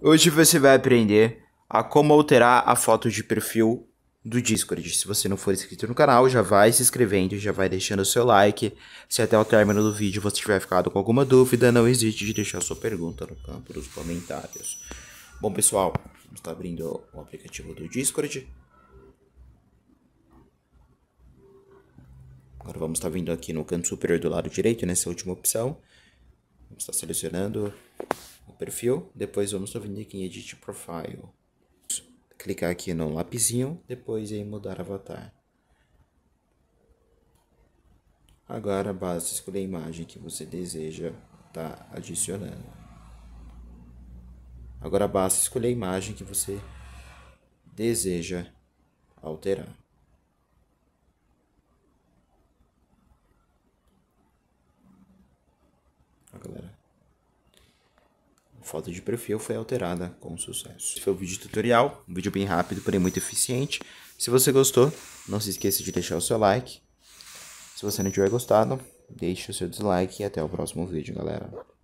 Hoje você vai aprender a como alterar a foto de perfil do Discord. Se você não for inscrito no canal, já vai se inscrevendo, já vai deixando o seu like. Se até o término do vídeo você tiver ficado com alguma dúvida, não hesite de deixar sua pergunta no campo dos comentários. Bom, pessoal, vamos estar abrindo o aplicativo do Discord. Agora vamos estar vindo aqui no canto superior do lado direito, nessa última opção. Vamos estar selecionando perfil, depois vamos subir aqui em Edit Profile. Clicar aqui no lapisinho, depois em mudar avatar. Agora basta escolher a imagem que você deseja estar tá adicionando. Agora basta escolher a imagem que você deseja alterar. foto de perfil foi alterada com sucesso. Esse foi o vídeo tutorial, um vídeo bem rápido, porém muito eficiente. Se você gostou, não se esqueça de deixar o seu like. Se você não tiver gostado, deixe o seu dislike e até o próximo vídeo, galera.